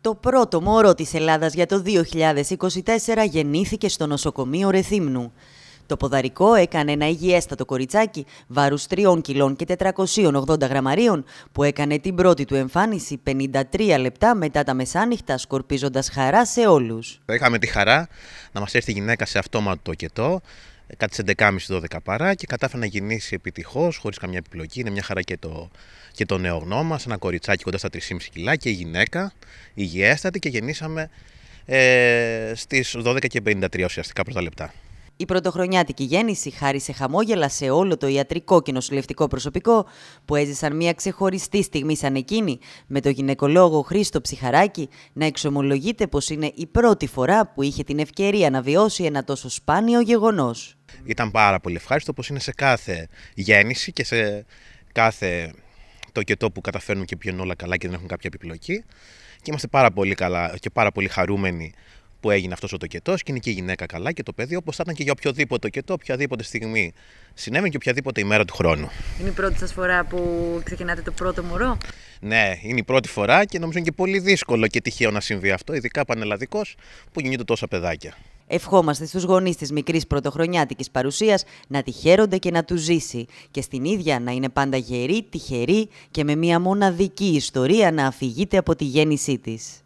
Το πρώτο μωρό της Ελλάδας για το 2024 γεννήθηκε στο νοσοκομείο Ρεθύμνου. Το ποδαρικό έκανε ένα υγιέστατο κοριτσάκι βάρους 3 κιλών και 480 γραμμαρίων που έκανε την πρώτη του εμφάνιση 53 λεπτά μετά τα μεσάνυχτα σκορπίζοντας χαρά σε όλους. Είχαμε τη χαρά να μας έρθει η γυναίκα σε αυτόματο κετό κάτι σε 11.30-12 παρά και κατάφερε να γεννήσει επιτυχώς, χωρίς καμιά επιπλοκή. Είναι μια χαρά και το, και το νέο γνώμα, ένα κοριτσάκι κοντά στα 3,5 κιλά και η γυναίκα, υγιέστατη και γεννήσαμε ε, στις 12.53 ουσιαστικά πρώτα λεπτά. Η πρωτοχρονιάτικη γέννηση χάρισε χαμόγελα σε όλο το ιατρικό και νοσηλευτικό προσωπικό που έζησαν μια ξεχωριστή στιγμή σαν εκείνη με τον γυναικολόγο Χρήστο Ψυχαράκη να εξομολογείται πως είναι η πρώτη φορά που είχε την ευκαιρία να βιώσει ένα τόσο σπάνιο γεγονός. Ήταν πάρα πολύ ευχάριστο πως είναι σε κάθε γέννηση και σε κάθε το και το που καταφέρνουν και πιον όλα καλά και δεν έχουν κάποια επιπλοκή. Και είμαστε πάρα πολύ καλά και πάρα πολύ χαρούμενοι που έγινε αυτός ο τοκετός και είναι και η γυναίκα καλά και το παιδί, όπως θα ήταν και για οποιοδήποτε τοκετό, οποιαδήποτε στιγμή συνέβαινε και οποιαδήποτε ημέρα του χρόνου. Είναι η πρώτη σας φορά που ξεκινάτε το πρώτο μωρό. Ναι, είναι η πρώτη φορά και νομίζω είναι και πολύ δύσκολο και τυχαίο να συμβεί αυτό, ειδικά πανελλαδικός που γεννιούνται τόσα παιδάκια. Ευχόμαστε στους γονείς της μικρής πρωτοχρονιάτικης παρουσίας να τη χαίρονται και να τους ζήσει και στην ίδια να είναι πάντα γερή, τυχερή και με μια μοναδική ιστορία να αφηγείται από τη γέννησή της.